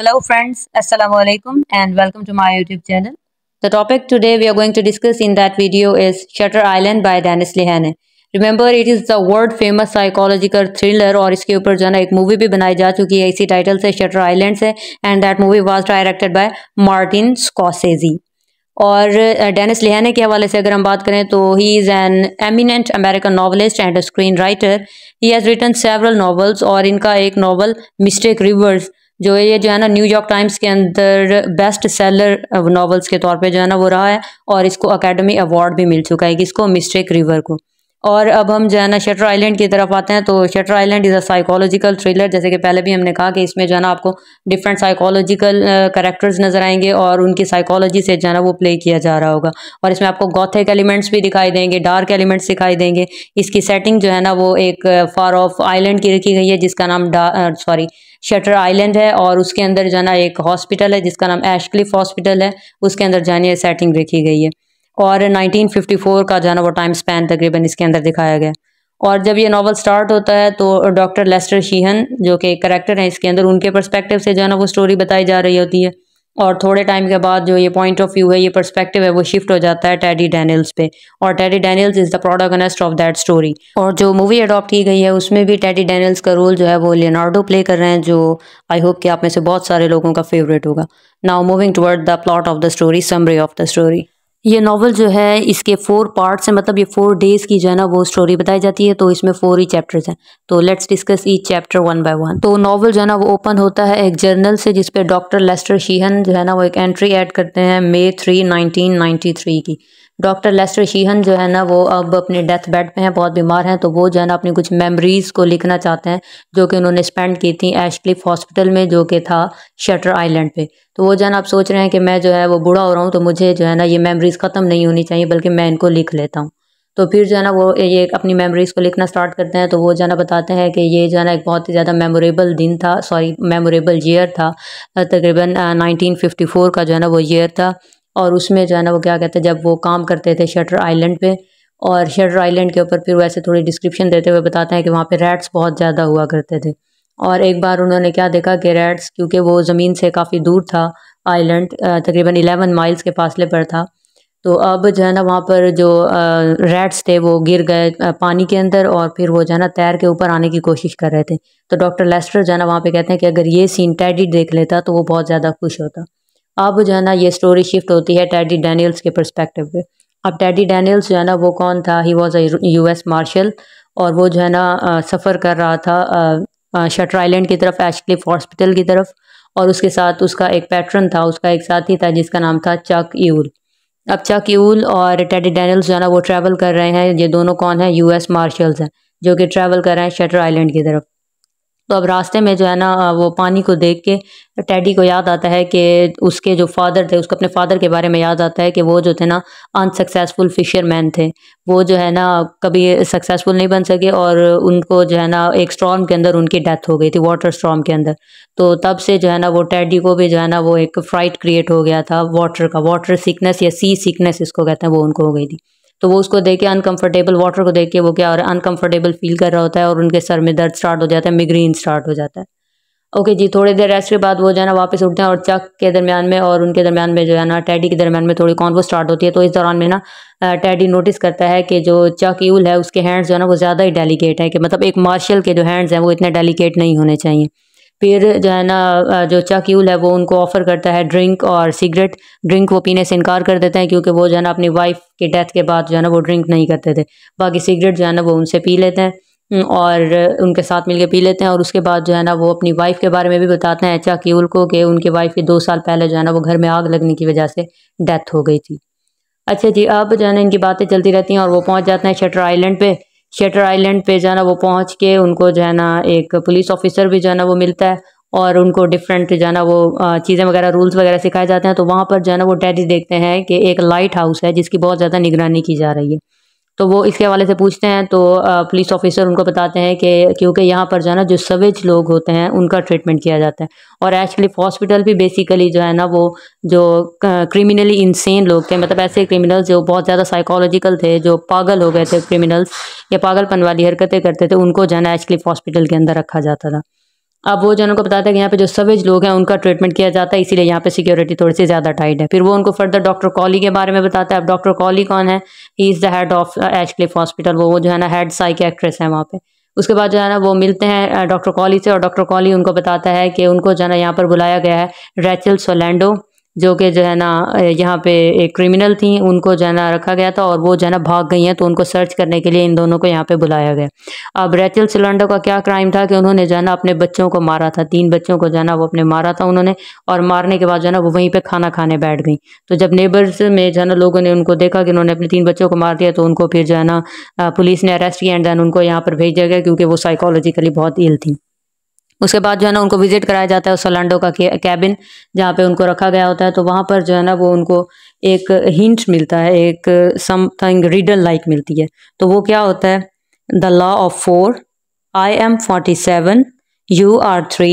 Hello friends, Assalamu alaikum and welcome to my YouTube channel. The topic today we are going to discuss in that video is Shutter Island by Dennis Lehane. remember it is the world famous psychological thriller और इसके ऊपर जो है ना एक movie भी बनाई जा चुकी है इसी टाइटल से शटर आइलैंड से and that movie was directed by Martin Scorsese और डेनिस लेहने के हवाले से अगर हम बात करें तो he is an eminent American novelist and screen writer he has written several novels और इनका एक नावल मिस्टेक रिवर्स जो ये जो है ना न्यूयॉर्क टाइम्स के अंदर बेस्ट सेलर नॉवल्स के तौर पे जो है ना वो रहा है और इसको अकेडमी अवार्ड भी मिल चुका है कि इसको मिस्टेक रिवर को और अब हम जो है ना शटर आइलैंड की तरफ आते हैं तो Shutter Island is a psychological thriller जैसे कि पहले भी हमने कहा कि इसमें जो है ना आपको डिफरेंट साइकोलॉजिकल करेक्टर्स नज़र आएंगे और उनकी साइकोलॉजी से जो है ना वो प्ले किया जा रहा होगा और इसमें आपको गौथिक एलिमेंट्स भी दिखाई देंगे डार्क एलिमेंट्स दिखाई देंगे इसकी सेटिंग जो है ना वो एक फार ऑफ आइलैंड की रखी गई है जिसका नाम सॉरी शटर आइलैंड है और उसके अंदर जाना एक हॉस्पिटल है जिसका नाम एशक्लिफ हॉस्पिटल है उसके अंदर जाने सेटिंग रखी गई है और 1954 का जाना वो टाइम स्पैन तकरीबन इसके अंदर दिखाया गया और जब ये नावल स्टार्ट होता है तो डॉक्टर लेस्टर शीहन जो कि करेक्टर हैं इसके अंदर उनके परस्पेक्टिव से जो है ना वो स्टोरी बताई जा रही होती है और थोड़े टाइम के बाद जो ये पॉइंट ऑफ व्यू है ये पर्सपेक्टिव है वो शिफ्ट हो जाता है टेडी डैनियल्स पे और Teddy Daniels is the protagonist of that story और जो मूवी अडॉप्ट की गई है उसमें भी टेडी डैनियल्स का रोल जो है वो लियोनार्डो प्ले कर रहे हैं जो आई होप कि आप में से बहुत सारे लोगों का फेवरेट होगा now moving toward the plot of the story summary of the story ये नावल जो है इसके फोर पार्ट्स हैं मतलब ये फोर डेज की जो है ना वो स्टोरी बताई जाती है तो इसमें फोर ही चैप्टर्स हैं तो let's discuss each chapter one by one तो नावल जो है ना वो ओपन होता है एक जर्नल से जिसपे डॉक्टर लेस्टर शीहन जो है ना वो एक एंट्री ऐड करते हैं May three nineteen ninety three की डॉक्टर लेस्टर शीहन जो है ना वो अब अपने डेथ बेड पे हैं बहुत बीमार हैं तो वो जो है ना अपनी कुछ मेमोरीज़ को लिखना चाहते हैं जो कि उन्होंने स्पेंड की थी एशक्लिफ हॉस्पिटल में जो कि था शटर आइलैंड पे तो वो जो है ना आप सोच रहे हैं कि मैं जो है वो बूढ़ा हो रहा हूँ तो मुझे जो है ना ये मेमरीज ख़त्म नहीं होनी चाहिए बल्कि मैं इनको लिख लेता हूँ तो फिर जो है ना वो ये अपनी मेमोरीज़ को लिखना स्टार्ट करते हैं तो वो जो है ना बताते हैं कि ये जो है ना एक बहुत ही ज़्यादा मेमोरेबल दिन था सॉरी मेमोरेबल ईयर था तकरीबन 1954 का जो है ना वो ईयर था और उसमें जो है ना वो क्या कहते हैं जब वो काम करते थे शटर आइलैंड पे और शटर आइलैंड के ऊपर फिर वैसे थोड़ी डिस्क्रिप्शन देते हुए बताते हैं कि वहाँ पे रेड्स बहुत ज़्यादा हुआ करते थे और एक बार उन्होंने क्या देखा कि रैट्स क्योंकि वो ज़मीन से काफ़ी दूर था आइलैंड तकरीबन एलेवन माइल्स के फासले पर था तो अब जो है ना वहाँ पर जो रेड्स थे वो गिर गए पानी के अंदर और फिर वो जो है ना तैर के ऊपर आने की कोशिश कर रहे थे तो डॉक्टर लेस्टर जो है ना वहाँ पे कहते हैं कि अगर ये सीन टैडी देख लेता तो वो बहुत ज़्यादा खुश होता अब जो है ना ये स्टोरी शिफ्ट होती है टैडी डैनियल्स के परस्पेक्टिव पे अब टैडी डैनियल्स जो है ना वो कौन था he was a U S marshal और वो जो है ना सफ़र कर रहा था शटर आइलैंड की तरफ एशक्लिफ हॉस्पिटल की तरफ और उसके साथ उसका एक पैटर्न था उसका एक साथी था जिसका नाम था चक यूल अब चक यूल और टेडी डैनियल्स जो है ना वो ट्रैवल कर रहे हैं ये दोनों कौन है यूएस मार्शल्स हैं जो कि ट्रैवल कर रहे हैं शटर आइलैंड की तरफ तो अब रास्ते में जो है ना वो पानी को देख के टैडी को याद आता है कि उसके जो फादर थे उसको अपने फादर के बारे में याद आता है कि वो जो थे ना अनसक्सेसफुल फिशरमैन थे वो जो है ना कभी सक्सेसफुल नहीं बन सके और उनको जो है ना एक स्ट्रॉम के अंदर उनकी डेथ हो गई थी वाटर स्ट्रॉम के अंदर तो तब से जो है ना वो टैडी को भी जो है ना वो एक फ्राइट क्रिएट हो गया था वाटर का वाटर सिकनेस या सी सिकनेस इसको कहते हैं वो उनको हो गई थी तो वो उसको देख के अनकम्फर्टेबल वाटर को देख के वो क्या हो रहा है अनकम्फर्टेबल फील कर रहा होता है और उनके सर में दर्द स्टार्ट हो जाता है मिग्रीन स्टार्ट हो जाता है ओके जी थोड़ी देर रेस्ट के बाद वो जो है ना वापस उठते हैं और चक के दरमियान में और उनके दरमियान में जो है ना टैडी के दरमियान में थोड़ी कॉन्वो स्टार्ट होती है तो इस दौरान में ना टैडी नोटिस करता है कि जो चक यूल है उसके हैंड्स जो है ना वो ज़्यादा ही डेलीकेट है कि मतलब एक मार्शल के जो हैंड्स हैं वो इतने डेलीकेट नहीं होने चाहिए फिर जो है ना जो चाक्यूल e है वो उनको ऑफ़र करता है ड्रिंक और सिगरेट ड्रिंक वो पीने से इनकार कर देते हैं क्योंकि वो जो है ना अपनी वाइफ के डेथ के बाद जो है ना वो ड्रिंक नहीं करते थे बाकी सिगरेट जो है ना वो उनसे पी लेते हैं और उनके साथ मिलके पी लेते हैं और उसके बाद जो है ना वो अपनी वाइफ के बारे में भी बताते हैं चाक्यूल e को कि उनकी वाइफ की दो साल पहले जो है ना वो घर में आग लगने की वजह से डेथ हो गई थी अच्छा जी अब जो है ना इनकी बातें चलती रहती हैं और वो पहुँच जाते हैं शटर आइलैंड पर शटर आइलैंड पे जाना वो पहुंच के उनको जो है ना एक पुलिस ऑफिसर भी जो है ना वो मिलता है और उनको डिफरेंट जो है ना वो चीज़ें वगैरह रूल्स वगैरह सिखाए जाते हैं तो वहाँ पर जो है ना वो डैडी देखते हैं कि एक लाइट हाउस है जिसकी बहुत ज़्यादा निगरानी की जा रही है तो वो इसके हवाले से पूछते हैं तो पुलिस ऑफिसर उनको बताते हैं कि क्योंकि यहाँ पर जो है ना जो सवेज लोग होते हैं उनका ट्रीटमेंट किया जाता है और एक्चुअली हॉस्पिटल भी बेसिकली जो है ना वो जो क्रिमिनली इंसेन लोग थे मतलब ऐसे क्रिमिनल्स जो बहुत ज़्यादा साइकोलॉजिकल थे जो पागल हो गए थे क्रिमिनल्स या पागलपन वाली हरकतें करते थे उनको जो है ना एक्चुअली हॉस्पिटल के अंदर रखा जाता था अब वो जनों को बताता हैं कि यहाँ पे जो सवेज लोग हैं उनका ट्रीटमेंट किया जाता है इसीलिए यहाँ पे सिक्योरिटी थोड़ी सी ज़्यादा टाइट है फिर वो उनको फर्दर डॉक्टर कॉली के बारे में बताता है अब डॉक्टर कॉली कौन है he is the head of Ashecliffe hospital वो जो है ना हेड एक्ट्रेस है वहाँ पे उसके बाद जो है ना वो मिलते हैं डॉक्टर uh, कॉली से और डॉक्टर कॉली उनको बताता है कि उनको जो है ना यहाँ पर बुलाया गया है रेचल सोलैंडो जो कि जो है ना यहाँ पे एक क्रिमिनल थी उनको जो है ना रखा गया था और वो जो है ना भाग गई हैं तो उनको सर्च करने के लिए इन दोनों को यहाँ पे बुलाया गया अब रेचल सिलेंडर का क्या क्राइम था कि उन्होंने जो है ना अपने बच्चों को मारा था तीन बच्चों को जो है ना वो अपने मारा था उन्होंने और मारने के बाद जो है ना वो वहीं पर खाना खाने बैठ गई तो जब नेबर्स में जो है ना लोगों ने उनको देखा कि उन्होंने अपने तीन बच्चों को मार दिया तो उनको फिर जो है ना पुलिस ने अरेस्ट किया एंड देन उनको यहाँ पर भेज दिया गया क्योंकि वो साइकोलॉजिकली बहुत इल थी उसके बाद जो है ना उनको विजिट कराया जाता है उस सोलांडो का कैबिन जहाँ पे उनको रखा गया होता है तो वहाँ पर जो है ना वो उनको एक हिंट मिलता है एक समथिंग रीडर लाइक मिलती है तो वो क्या होता है the law of four I am forty seven you are three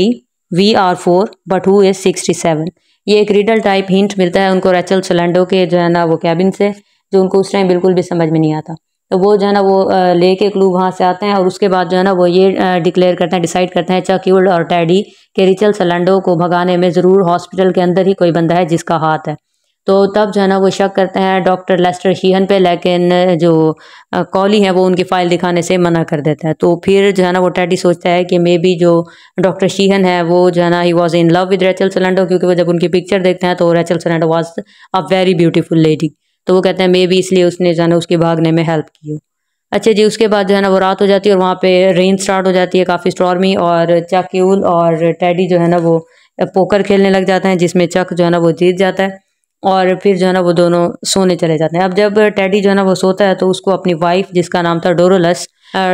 we are four but who is sixty seven ये एक रीडल टाइप हिंट मिलता है उनको रेचल सोलैंडो के जो है ना वो कैबिन से जो उनको उस टाइम बिल्कुल भी समझ में नहीं आता तो वो जो है ना वो लेके क्लू वहाँ से आते हैं और उसके बाद जो है ना वो ये डिक्लेयर करते हैं डिसाइड करते हैं चाक्यूल्ड और टैडी के रिचल सलेंडो को भगाने में ज़रूर हॉस्पिटल के अंदर ही कोई बंदा है जिसका हाथ है तो तब जो है ना वो शक करते हैं डॉक्टर लेस्टर शीहन पे लेकिन जो कॉली है वो उनकी फ़ाइल दिखाने से मना कर देता है तो फिर जो है ना वो टैडी सोचता है कि मे बी जो डॉक्टर शीहन है वो जो है ना he was in love with Rachel Solando क्योंकि वो जब उनकी पिक्चर देखते हैं तो Rachel Solando was a very beautiful lady तो वो कहते हैं मे भी इसलिए उसने जो है उसके भागने में हेल्प की हो अच्छा जी उसके बाद जो है ना वो रात हो जाती है और वहाँ पे रेन स्टार्ट हो जाती है काफ़ी स्टॉर्मी और चाक्यूल e और टैडी जो है ना वो पोकर खेलने लग जाते हैं जिसमें चक जो है ना वो जीत जाता है और फिर जो है ना वो दोनों सोने चले जाते हैं अब जब टैडी जो है ना वो सोता है तो उसको अपनी वाइफ जिसका नाम था डोरोलस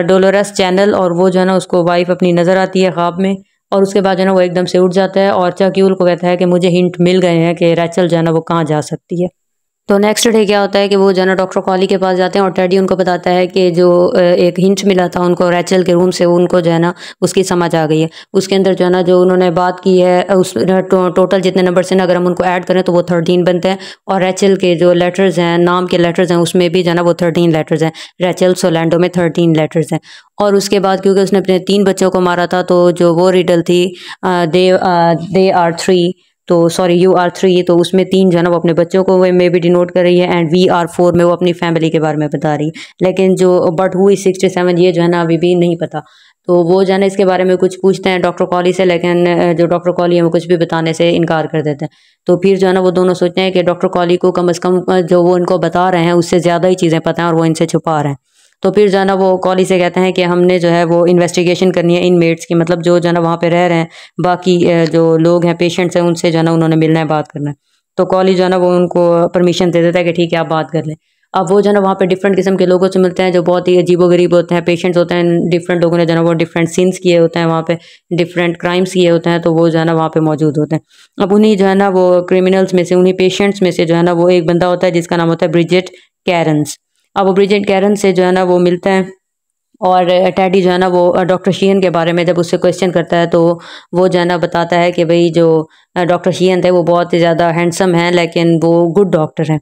डोलोरस चैनल और वो जो है ना उसको वाइफ अपनी नज़र आती है ख्वाब में और उसके बाद जो है ना वो एकदम से उठ जाता है और चक्यूल e को कहता है कि मुझे हिंट मिल गए हैं कि रैचल जो है ना वो कहाँ जा सकती है तो नेक्स्ट डे क्या होता है कि वो जनरल डॉक्टर कॉली के पास जाते हैं और टेडी उनको बताता है कि जो एक हिंट मिला था उनको रैचल के रूम से उनको जो है ना उसकी समझ आ गई है उसके अंदर जो है ना जो उन्होंने बात की है उस टो, टोटल जितने नंबर से ना अगर हम उनको ऐड करें तो वो थर्टीन बनते हैं और रैचल के जो लेटर्स हैं नाम के लेटर्स हैं उसमें भी जो है ना वो थर्टीन लेटर्स हैं रैचल सोलैंडो में थर्टीन लेटर्स हैं और उसके बाद क्योंकि उसने अपने तीन बच्चों को मारा था तो जो वो रिडल थी दे आर थ्री तो सॉरी यू आर थ्री तो उसमें तीन जो है ना वो अपने बच्चों को वे में भी डिनोट कर रही है एंड वी आर फोर में वो अपनी फैमिली के बारे में बता रही है लेकिन जो बट हुई सिक्सटी सेवन ये जो है ना अभी भी नहीं पता तो वो जो है ना इसके बारे में कुछ पूछते हैं डॉक्टर कॉली से लेकिन जो डॉक्टर कॉली है वो कुछ भी बताने से इनकार कर देते हैं तो फिर जो है ना वो दोनों सोचते हैं कि डॉक्टर कॉली को कम अज़ कम जो वो इनको बता रहे हैं उससे ज़्यादा ही चीज़ें पता हैं और वो इनसे छुपा रहे हैं तो फिर जो है ना वो कॉली से कहते हैं कि हमने जो है वो इन्वेस्टिगेशन करनी है इन मेट्स की मतलब जो जो है ना वहाँ पर रह रहे हैं बाकी जो लोग हैं पेशेंट्स हैं उनसे जो है ना उन्होंने मिलना है बात करना है तो कॉली जो है ना वो उनको परमिशन दे देता है कि ठीक है आप बात कर लें अब वो जो है ना वहाँ पे डिफरेंट किस्म के लोगों से मिलते हैं जो बहुत ही अजीबो गरीब होते हैं पेशेंट्स होते हैं डिफरेंट लोगों ने जो है ना वो डिफरेंट सीन्स किए होते हैं वहाँ पे डिफरेंट क्राइम्स किए होते हैं तो वो जो है ना वहाँ पे मौजूद होते हैं अब उन्हीं जो है ना वो क्रिमिनल्स में से उन्हीं पेशेंट्स में से जो है ना वो एक बंदा होता है जिसका नाम होता है ब्रिजेट कैरन्स अब वो ब्रिजेट कैरन से जो है ना वो मिलते हैं और टैडी जो है ना वो डॉक्टर शीहन के बारे में जब उससे क्वेश्चन करता है तो वो जो है ना बताता है कि भाई जो डॉक्टर शीहन थे वो बहुत ही ज़्यादा हैंडसम हैं लेकिन वो गुड डॉक्टर हैं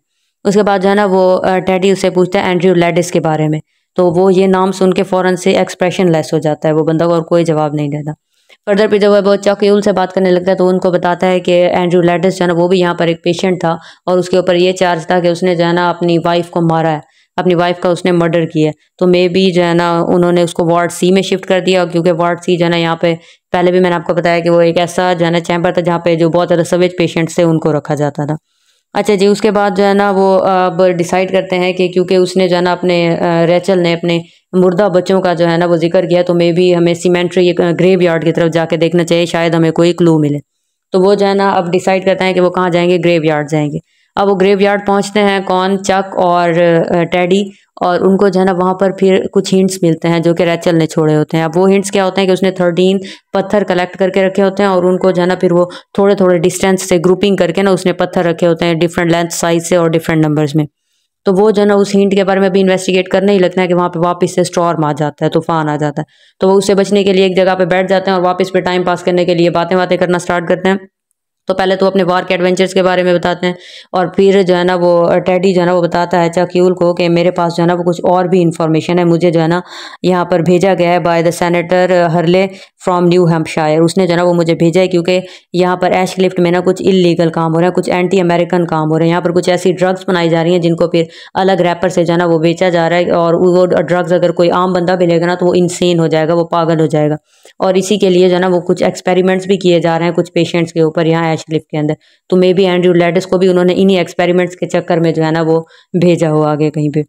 उसके बाद जो है ना वो टैडी उससे पूछता है एंड्रयू लेडिस के बारे में तो वो ये नाम सुन के फ़ौरन से एक्सप्रेशन लेस हो जाता है वो बंदा को और कोई जवाब नहीं देता फर्दर पे जब वो चौकील से बात करने लगता है तो उनको बताता है कि एंड्रयू लेडिस जो है ना वो भी यहाँ पर एक पेशेंट था और उसके ऊपर ये चार्ज था कि उसने जो है ना अपनी वाइफ को मारा है अपनी वाइफ का उसने मर्डर किया तो मे बी जो है ना उन्होंने उसको वार्ड सी में शिफ्ट कर दिया क्योंकि वार्ड सी जो है ना यहाँ पे पहले भी मैंने आपको बताया कि वो एक ऐसा जो है ना चैम्बर था जहाँ पे जो बहुत ज़्यादा सवेज पेशेंट्स थे उनको रखा जाता था अच्छा जी उसके बाद जो है ना वो अब डिसाइड करते हैं कि क्योंकि उसने जो है ना अपने रेचल ने अपने मुर्दा बच्चों का जो है ना वो जिक्र किया तो मे बी हमें सीमेंट्री ग्रेव यार्ड की तरफ जाके देखना चाहिए शायद हमें कोई क्लू मिले तो वो जो है ना अब डिसाइड करते हैं कि वो कहाँ जाएंगे ग्रेव यार्ड जाएंगे अब वो ग्रेवयार्ड पहुंचते हैं कॉन चक और टैडी और उनको जो है ना वहाँ पर फिर कुछ हिंट्स मिलते हैं जो कि रैचल ने छोड़े होते हैं अब वो हिंट्स क्या होते हैं कि उसने थर्टीन पत्थर कलेक्ट करके रखे होते हैं और उनको जो है ना फिर वो थोड़े थोड़े डिस्टेंस से ग्रुपिंग करके ना उसने पत्थर रखे होते हैं डिफरेंट लेंथ साइज से और डिफरेंट नंबर्स में तो वो जो है ना उस हिंट के बारे में भी इन्वेस्टिगेट करने ही लगता है कि वहाँ पे वापस से स्टॉर्म आ जाता है तूफान आ जाता है तो वो उससे बचने के लिए एक जगह पे बैठ जाते हैं और वापस पे टाइम पास करने के लिए बातें बातें करना स्टार्ट करते हैं तो पहले तो अपने वार के एडवेंचर्स के बारे में बताते हैं और फिर जो है ना वो टैडी जो है ना वो बताता है चक्यूल को कि मेरे पास जो है ना वो कुछ और भी इन्फॉर्मेशन है मुझे जो है ना यहाँ पर भेजा गया है by the senator Hurley from New Hampshire उसने जो है ना वो मुझे भेजा है क्योंकि यहाँ पर एश लिफ्ट में ना कुछ इलीगल काम हो रहा है कुछ एंटी अमेरिकन काम हो रहे हैं यहाँ पर कुछ ऐसी ड्रग्स बनाई जा रही हैं जिनको फिर अलग रैपर से जो है ना वो बेचा जा रहा है और वो ड्रग्स अगर कोई आम बंदा भी लेगा ना तो वो इनसेन हो जाएगा वो पागल हो जाएगा और इसी के लिए जो है ना वो कुछ एक्सपेरिमेंट्स भी किए जा रहे हैं कुछ पेशेंट्स के ऊपर यहाँ मैच लिप के अंदर तो मे बी एंड्रू लेडिस को भी उन्होंने इन्हीं एक्सपेरिमेंट्स के चक्कर में जो है ना वो भेजा हो आगे कहीं पर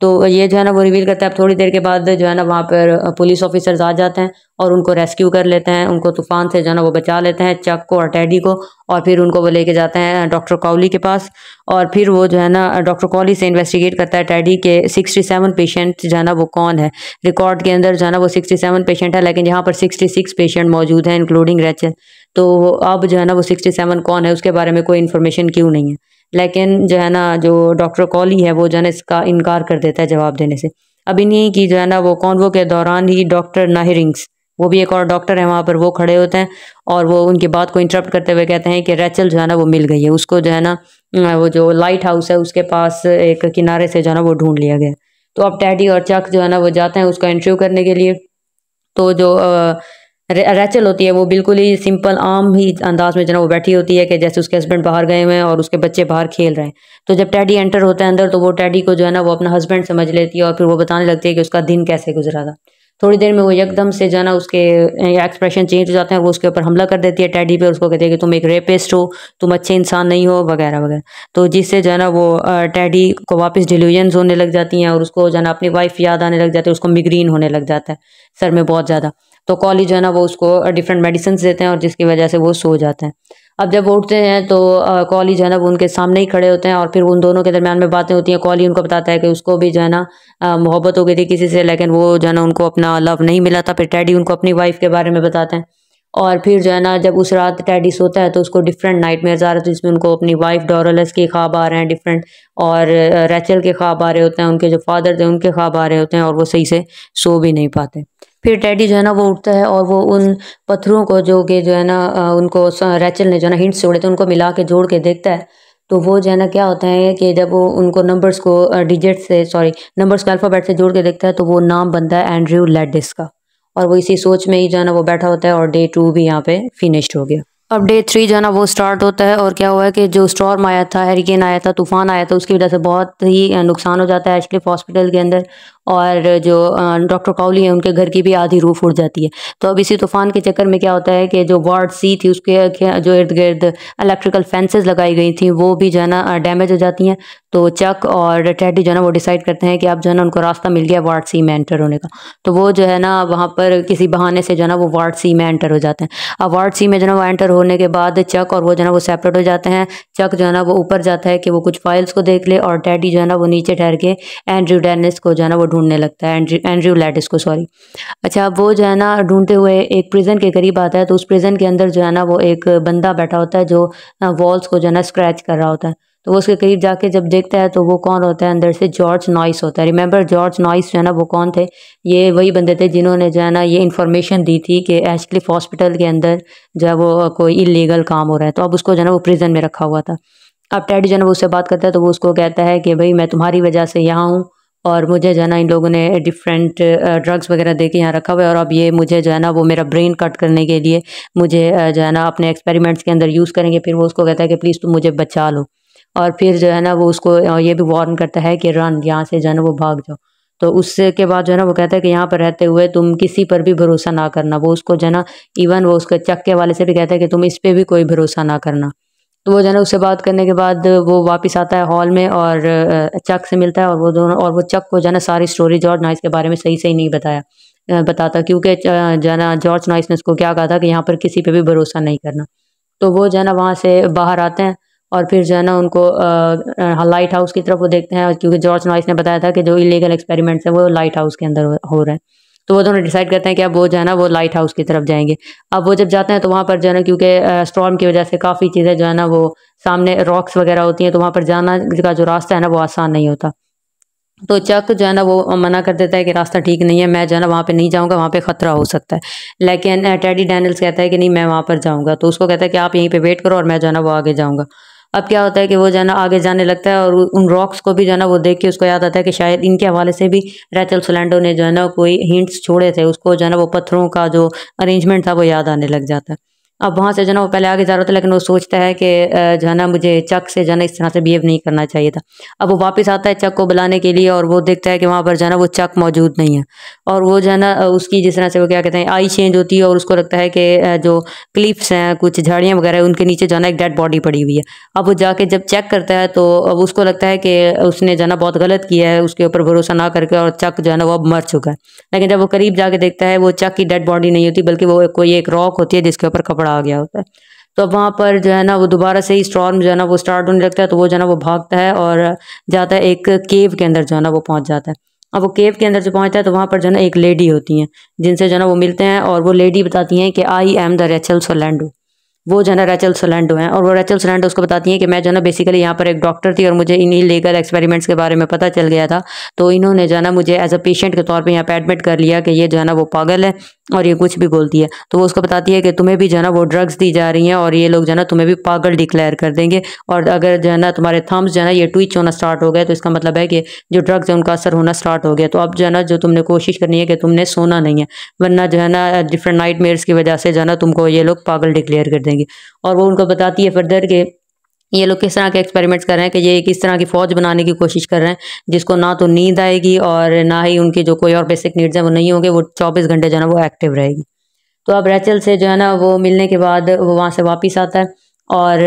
तो ये जो है ना वो रिवील करता है अब थोड़ी देर के बाद जो है ना वहाँ पर पुलिस ऑफिसर्स आ जाते हैं और उनको रेस्क्यू कर लेते हैं उनको तूफान से जो है ना वो बचा लेते हैं चक को और टैडी को और फिर उनको वो लेके जाते हैं डॉक्टर काउली के पास और फिर वो जो है ना डॉक्टर काउली से इन्वेस्टिगेट करता है टैडी के सेवन पेशेंट जो है ना वो कौन है रिकॉर्ड के अंदर जो है ना वो सेवन पेशेंट है लेकिन यहाँ पर सिक्स पेशेंट मौजूद हैं इंक्लूडिंग रेचल तो अब जो है ना वो सेवन कौन है उसके बारे में कोई इन्फॉर्मेशन क्यों नहीं है लेकिन जो है ना जो डॉक्टर कॉली है वो जो है ना इसका इनकार कर देता है जवाब देने से अब इन्हीं की जो है ना वो कॉन्वो के दौरान ही डॉक्टर नाहरिंग्स वो भी एक और डॉक्टर है वहाँ पर वो खड़े होते हैं और वो उनकी बात को इंटरप्ट करते हुए कहते हैं कि रैचल जो है ना वो मिल गई है उसको जो है ना वो जो लाइट हाउस है उसके पास एक किनारे से जो है ना वो ढूंढ लिया गया तो अब टैडी और चक जो है ना वो जाते हैं उसका इंटरव्यू करने के लिए तो जो रैचल होती है वो बिल्कुल ही सिंपल आम ही अंदाज में जना वो बैठी होती है कि जैसे उसके हस्बैंड बाहर गए हुए हैं और उसके बच्चे बाहर खेल रहे हैं तो जब टैडी एंटर होता है अंदर तो वो टैडी को जो है ना वो अपना हस्बैंड समझ लेती है और फिर वो बताने लगती है कि उसका दिन कैसे गुजरा था थोड़ी देर में वो एकदम से जो ना उसके एक्सप्रेशन चेंज हो जाते हैं वो उसके ऊपर हमला कर देती है टैडी पे उसको कहती है कि तुम एक रेपिस्ट हो तुम अच्छे इंसान नहीं हो वगैरह वगैरह तो जिससे जो है ना वो टैडी को वापस डिल्यूजन होने लग जाती हैं और उसको जो है ना अपनी वाइफ याद आने लग जाती है उसको मिग्रीन होने लग जाता है सर में बहुत ज़्यादा तो कॉली जो है ना वो उसको डिफरेंट मेडिसिन देते हैं और जिसकी वजह से वो सो जाते हैं अब जब वो उठते हैं तो कॉली जो है ना वो उनके सामने ही खड़े होते हैं और फिर उन दोनों के दरमियान में बातें होती हैं कॉली उनको बताता है कि उसको भी जो है ना मोहब्बत हो गई थी किसी से लेकिन वो जो है ना उनको अपना लव नहीं मिला था फिर टैडी उनको अपनी वाइफ के बारे में बताते हैं और फिर जो है ना जब उस रात टैडी सोता है तो उसको डिफरेंट नाइट मेयर आ रहे थे जिसमें उनको अपनी वाइफ डोरलस के ख्वाब आ रहे हैं डिफरेंट और रैचल के ख्वाब आ रहे होते हैं उनके जो फादर थे उनके ख्वाब आ रहे होते हैं और वो सही से सो भी नहीं पाते फिर टैडी जो है ना वो उठता है और वो उन पत्थरों को जो कि जो है ना उनको रैचल ने जो है ना हिंट्स जोड़े थे उनको मिला के जोड़ के देखता है तो वो जो है ना क्या होता है कि जब वो उनको नंबर्स को डिजिट से सॉरी नंबर्स को अल्फ़ाबेट से जोड़ के देखता है तो वो नाम बनता है एंड्रयू लेडिस का और वो इसी सोच में ही जो है ना वो बैठा होता है और डे टू भी यहाँ पे फिनिश्ड हो गया अब डे थ्री जो है ना वो स्टार्ट होता है और क्या हुआ है कि जो स्टॉर्म आया था हेरिकेन आया था तूफान आया था उसकी वजह से बहुत ही नुकसान हो जाता है एशक्लिफ हॉस्पिटल के अंदर और जो डॉक्टर काउली है उनके घर की भी आधी रूफ उड़ जाती है तो अब इसी तूफान के चक्कर में क्या होता है कि जो वार्ड सी थी उसके जो इर्द गिर्द इलेक्ट्रिकल फेंसेज लगाई गई थी वो भी जो है ना डैमेज हो जाती हैं तो चक और टैडी जो है ना वो डिसाइड करते हैं कि अब जो है ना उनको रास्ता मिल गया वार्ड सी में एंटर होने का तो वो जो है ना वहाँ पर किसी बहाने से जो है ना वो वार्ड सी में एंटर हो जाते हैं अब वार्ड सी में जो है ना वो एंटर होने के बाद चक और वो जो है ना वो सेपरेट हो जाते हैं चक जो है ना वो ऊपर जाता है कि वो कुछ फाइल्स को देख ले और टैडी जो है ना वो नीचे ठहर के एंड्रू डेनिस को जो है ना वो ढूंढने लगता है एंड्रू लैडिस को सॉरी अच्छा वो जो है ना ढूंढते हुए एक प्रिजन के करीब आता है तो उस प्रिजन के अंदर जो है ना वो एक बंदा बैठा होता है जो वॉल्स को जो है ना स्क्रैच कर रहा होता है तो वो उसके करीब जाके जब देखता है तो वो कौन होता है अंदर से जॉर्ज नॉइस होता है रिमेंबर जॉर्ज नॉइस जो है ना वो कौन थे ये वही बंदे थे जिन्होंने जो है ना ये इन्फॉर्मेशन दी थी कि एशक्लिफ हॉस्पिटल के अंदर जो है वो कोई इलीगल काम हो रहा है तो अब उसको जो है ना वो प्रिजन में रखा हुआ था अब टैडी जो है वो उससे बात करता है तो वो उसको कहता है कि भाई मैं तुम्हारी वजह से यहाँ हूँ और मुझे जो है ना इन लोगों ने डिफरेंट ड्रग्स वगैरह दे के यहाँ रखा हुआ है और अब ये मुझे जो है ना वो मेरा ब्रेन कट करने के लिए मुझे जो है ना अपने एक्सपेरिमेंट्स के अंदर यूज़ करेंगे फिर वो उसको कहता है कि प्लीज़ तुम मुझे बचा लो और फिर जो है ना वो उसको ये भी वार्न करता है कि रन यहाँ से जो है ना वो भाग जाओ तो उसके बाद जो है ना वो कहता है कि यहाँ पर रहते हुए तुम किसी पर भी भरोसा ना करना वो उसको जो है ना इवन वो उसके चक्के वाले से भी कहता है कि तुम इस पर भी कोई भरोसा ना करना तो वो जो है ना उससे बात करने के बाद वो वापस आता है हॉल में और चक से मिलता है और वो दोनों और वो चक को जो है ना सारी स्टोरी जॉर्ज नाइस के बारे में सही सही नहीं बताया बताता क्योंकि जो है ना जॉर्ज नाइस ने उसको क्या कहा था कि यहाँ पर किसी पे भी भरोसा नहीं करना तो वो जो है ना वहाँ से बाहर आते हैं और फिर जो है ना उनको लाइट हाउस की तरफ वो देखते हैं क्योंकि जॉर्ज नॉइस ने बताया था कि जो इलीगल एक्सपेरिमेंट्स हैं वो लाइट हाउस के अंदर हो रहे हैं तो वो दोनों डिसाइड करते हैं कि अब वो जो है ना वो लाइट हाउस की तरफ जाएंगे अब वो जब जाते हैं तो वहाँ पर जो है ना क्योंकि स्टॉर्म की वजह से काफ़ी चीज़ें जो है ना वो सामने रॉक्स वगैरह होती हैं तो वहाँ पर जाना का जो रास्ता है ना वो आसान नहीं होता तो चक जो है ना वो मना कर देता है कि रास्ता ठीक नहीं है मैं जो है ना वहाँ पे नहीं जाऊँगा वहाँ पे ख़तरा हो सकता है लेकिन टेडी डैनल्स कहता है कि नहीं मैं वहाँ पर जाऊँगा तो उसको कहता है कि आप यहीं पे वेट करो और मैं जो है ना वो आगे जाऊँगा अब क्या होता है कि वो जो है ना आगे जाने लगता है और उन रॉक्स को भी जो ना वो देख के उसको याद आता है कि शायद इनके हवाले से भी रैचल सोलैंडो ने जो है ना कोई हिंट्स छोड़े थे उसको जो है ना वो पत्थरों का जो अरेंजमेंट था वो याद आने लग जाता है अब वहाँ से जो ना वो पहले आगे जा रहा था लेकिन वो सोचता है कि जो है ना मुझे चक से जो है ना इस तरह से बिहेव नहीं करना चाहिए था अब वो वापस आता है चक को बुलाने के लिए और वो देखता है कि वहाँ पर जो है ना वो चक मौजूद नहीं है और वो जो है ना उसकी जिस तरह से वो क्या कहते हैं आई चेंज होती है और उसको लगता है कि जो क्लिप्स हैं कुछ झाड़ियाँ वगैरह उनके नीचे जो है ना एक डेड बॉडी पड़ी हुई है अब वो जाके जब चेक करता है तो अब उसको लगता है कि उसने जो है ना बहुत गलत किया है उसके ऊपर भरोसा ना करके और चक जो है ना वो अब मर चुका है लेकिन जब वो करीब जाके देखता है वो चक की डेड बॉडी नहीं होती बल्कि वो कोई एक रॉक होती है जिसके ऊपर कपड़ा आ गया होता है तो अब वहाँ पर जो है ना वो दोबारा से ही स्टॉर्म जो है ना वो स्टार्ट होने लगता है तो वो जो है ना वो भागता है और जाता है एक केव के अंदर जो है ना वो पहुँच जाता है अब वो केव के अंदर जो पहुँचता है तो वहाँ पर जो है ना एक लेडी होती हैं जिनसे जो है ना वो मिलते हैं और वो लेडी बताती हैं कि I am the Rachel Solando वो जो है ना रेचल सलेंडो हैं और वो रेचल सलेंडो उसको बताती हैं कि मैं जो ना बेसिकली यहाँ पर एक डॉक्टर थी और मुझे इन्हीं लीगल एक्सपेरिमेंट्स के बारे में पता चल गया था तो इन्होंने जो है ना मुझे एज अ पेशेंट के तौर पर यहाँ पर एडमिट कर लिया कि ये जो है ना वो पागल है और ये कुछ भी बोलती है तो वो उसको बताती है कि तुम्हें भी जो है ना वो ड्रग्स दी जा रही हैं और ये लोग जो है ना तुम्हें भी पागल डिक्लेयर कर देंगे और अगर जो है ना तुम्हारे थम्स जो है ना ये ट्विच होना स्टार्ट हो गया तो इसका मतलब है कि जो ड्रग्स है उनका असर होना स्टार्ट हो गया तो अब जो है ना जो तुमने कोशिश करनी है कि तुमने सोना नहीं है वरना जो है ना डिफरेंट नाइट की वजह से जो है ना तुमको ये लोग पागल डिक्लेयर कर देंगे जाएंगे और वो उनको बताती है फर्दर के ये लोग किस तरह के एक्सपेरिमेंट्स कर रहे हैं कि ये किस तरह की फ़ौज बनाने की कोशिश कर रहे हैं जिसको ना तो नींद आएगी और ना ही उनके जो कोई और बेसिक नीड्स हैं वो नहीं होंगे वो चौबीस घंटे जो है ना वो एक्टिव रहेगी तो अब रैचल से जो है ना वो मिलने के बाद वो वहाँ से वापस आता है और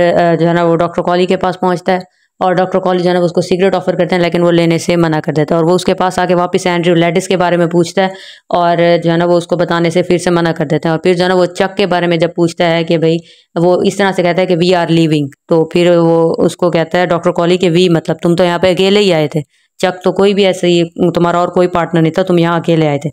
जो है ना वो डॉक्टर कॉली के पास पहुँचता है और डॉक्टर कॉलेज जाना उसको सिगरेट ऑफर करते हैं लेकिन वो लेने से मना कर देता है और वो उसके पास आके वापस एंड्रयू लेडिस के बारे में पूछता है और जो है ना वो उसको बताने से फिर से मना कर देता है और फिर जो है ना वो चक के बारे में जब पूछता है कि भाई वो इस तरह से कहता है कि वी आर लीविंग तो फिर वो उसको कहता है डॉक्टर कॉली के वी मतलब तुम तो यहाँ पे अकेले ही आए थे चक तो कोई भी ऐसे ही तुम्हारा और कोई पार्टनर नहीं था तुम यहाँ अकेले आए थे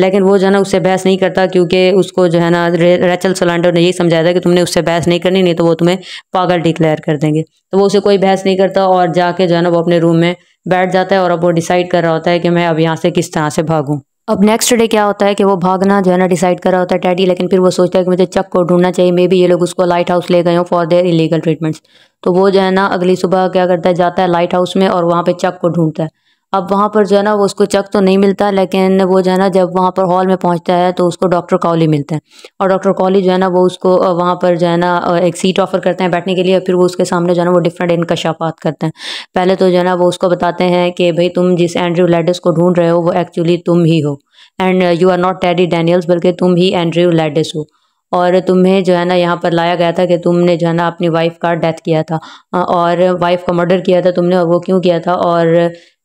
लेकिन वो जो है ना उससे बहस नहीं करता क्योंकि उसको जो है ना रेचल सोलांडो ने यही समझाया था कि तुमने उससे बहस नहीं करनी नहीं तो वो तुम्हें पागल डिक्लेयर कर देंगे तो वो उसे कोई बहस नहीं करता और जाके जो है ना वो अपने रूम में बैठ जाता है और अब वो डिसाइड कर रहा होता है कि मैं अब यहाँ से किस तरह से भागूँ अब नेक्स्ट डे क्या होता है कि वो भागना जो है ना डिसाइड कर रहा होता है टैडी लेकिन फिर वो सोचता है कि मुझे चक को ढूंढना चाहिए मे बी ये लोग उसको लाइट हाउस ले गए हो फॉर देयर इलीगल ट्रीटमेंट्स तो वो जो है ना अगली सुबह क्या करता है जाता है लाइट हाउस में और वहाँ पे चक को ढूंढता है अब वहाँ पर जो है ना वो उसको चक तो नहीं मिलता लेकिन वो जो है ना जब वहाँ पर हॉल में पहुँचता है तो उसको डॉक्टर कॉली मिलते हैं और डॉक्टर कॉली जो है ना वो उसको वहाँ पर जो है ना एक सीट ऑफर करते हैं बैठने के लिए और फिर वो उसके सामने जो है ना वो डिफरेंट इनकशाफात करते हैं पहले तो जो है ना वो उसको बताते हैं कि भाई तुम जिस एंड्रयू लेडिस को ढूंढ रहे हो वो एक्चुअली तुम ही हो and you are not Teddy Daniels बल्कि तुम ही एंड्रयू लेडिस हो और तुम्हें जो है ना यहाँ पर लाया गया था कि तुमने जो है ना अपनी वाइफ का डेथ किया था और वाइफ का मर्डर किया था तुमने और वो क्यों किया था और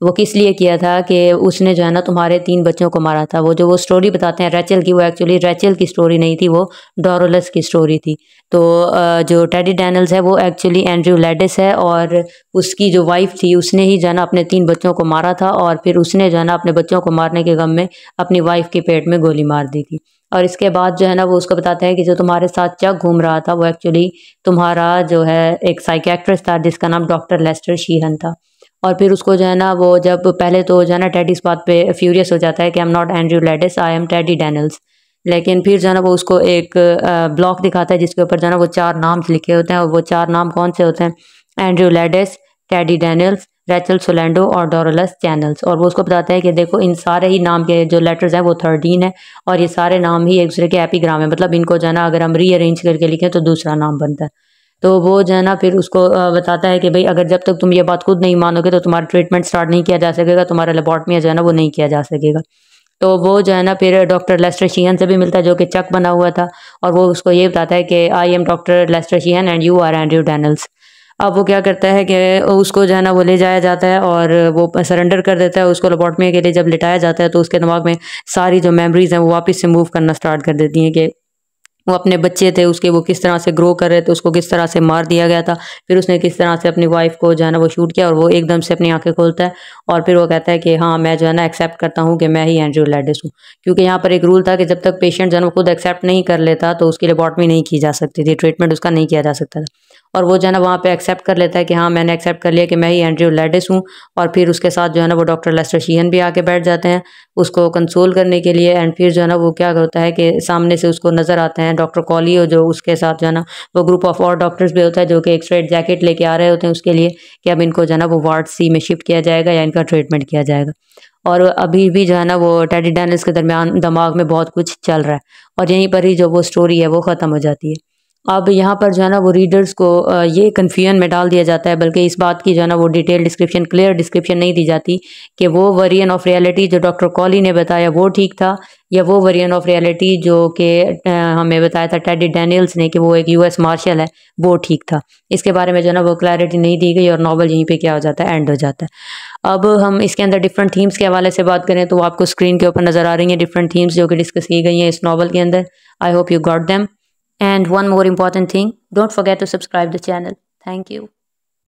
वो किस लिए किया था कि उसने जो है ना तुम्हारे तीन बच्चों को मारा था वो जो वो स्टोरी बताते हैं रैचल की वो एक्चुअली रैचल की स्टोरी नहीं थी वो डोरोलस की स्टोरी थी तो जो टेडी डैनल्स है वो एक्चुअली एंड्रयू लेडिस है और उसकी जो वाइफ थी उसने ही जो है ना अपने तीन बच्चों को मारा था और फिर उसने जो है ना अपने बच्चों को मारने के गम में अपनी वाइफ के पेट में गोली मार दी थी और इसके बाद जो है ना वो उसको बताते हैं कि जो तुम्हारे साथ चक घूम रहा था वो एक्चुअली तुम्हारा जो है एक साइकेट्रिस्ट था जिसका नाम डॉक्टर लेस्टर शीहन था और फिर उसको जो है ना वो जब पहले तो जो है ना टैडी इस बात पे फ्यूरियस हो जाता है कि I am not Andrew Laeddis I am Teddy Daniels लेकिन फिर जो है ना वो उसको एक ब्लॉक दिखाता है जिसके ऊपर जो है ना वो चार नाम लिखे होते हैं और वो चार नाम कौन से होते हैं Andrew Laeddis Teddy Daniels Rachel Solando और डोरलस चैनल्स और वो उसको बताता है कि देखो इन सारे ही नाम के जो लेटर्स हैं वो थर्टीन है और ये सारे नाम ही एक दूसरे के एपीग्राम है मतलब इनको जो है ना अगर हम रीअरेंज करके लिखें तो दूसरा नाम बनता है तो वो जो है ना फिर उसको बताता है कि भाई अगर जब तक तुम ये बात खुद नहीं मानोगे तो तुम्हारा ट्रीटमेंट स्टार्ट नहीं किया जा सकेगा तुम्हारा लेबॉर्टमिया जो है ना वो नहीं किया जा सकेगा तो वो जो है ना फिर डॉक्टर लेस्टर शीहन से भी मिलता है जो कि चक बना हुआ था और वो उसको ये बताता है कि I am doctor Lester Sheehan and you are Andrew Daniels अब वो क्या करता है कि उसको जो है ना वो ले जाया जाता है और वो सरेंडर कर देता है उसको लबॉटमी के लिए जब लिटाया जाता है तो उसके दिमाग में सारी जो मेमरीज हैं वो वापस से मूव करना स्टार्ट कर देती हैं कि वो अपने बच्चे थे उसके वो किस तरह से ग्रो कर रहे थे उसको किस तरह से मार दिया गया था फिर उसने किस तरह से अपनी वाइफ को जो है ना वो शूट किया और वो एकदम से अपनी आंखें खोलता है और फिर वो कहता है कि हाँ मैं जो है ना एक्सेप्ट करता हूँ कि मैं ही एंड्रू लैडिस हूँ क्योंकि यहाँ पर एक रूल था कि जब तक पेशेंट जो है ना खुद एक्सेप्ट नहीं कर लेता तो उसकी भी नहीं की जा सकती थी ट्रीटमेंट उसका नहीं किया जा सकता था और वो जो है ना वहाँ पे एक्सेप्ट कर लेता है कि हाँ मैंने एक्सेप्ट कर लिया कि मैं ही एंड्रयू लेडिस हूँ और फिर उसके साथ जो है ना वो डॉक्टर लेस्टर शीहन भी आके बैठ जाते हैं उसको कंसोल करने के लिए एंड फिर जो है ना वो क्या होता है कि सामने से उसको नज़र आते हैं डॉक्टर कॉली जो उसके साथ जो है ना वो ग्रुप ऑफ और डॉक्टर्स भी होता है जो कि एक स्ट्रेट जैकेट लेके आ रहे होते हैं उसके लिए कि अब इनको जो है ना वो वार्ड सी में शिफ्ट किया जाएगा या इनका ट्रीटमेंट किया जाएगा और अभी भी जो है ना वो टेडी डैनल्स के दरमियान दिमाग में बहुत कुछ चल रहा है और यहीं पर ही जो वो स्टोरी है वो ख़त्म हो जाती है अब यहाँ पर जो है ना वो रीडर्स को ये कन्फ्यूजन में डाल दिया जाता है बल्कि इस बात की जो है ना वो डिटेल डिस्क्रिप्शन क्लियर डिस्क्रिप्शन नहीं दी जाती कि वो वरियन ऑफ रियलिटी जो डॉक्टर कॉली ने बताया वो ठीक था या वो वरियन ऑफ रियलिटी जो कि हमें बताया था टेडी डैनियल्स ने कि वो एक यूएस मार्शल है वो ठीक था इसके बारे में जो है ना वो क्लैरिटी नहीं दी गई और नॉवल यहीं पर क्या हो जाता है एंड हो जाता है अब हम इसके अंदर डिफरेंट थीम्स के हवाले से बात करें तो आपको स्क्रीन के ऊपर नज़र आ रही है डिफरेंट थीम्स जो कि डिस्कस की गई हैं इस नॉवल के अंदर I hope you got them And one more important thing, don't forget to subscribe the channel. Thank you.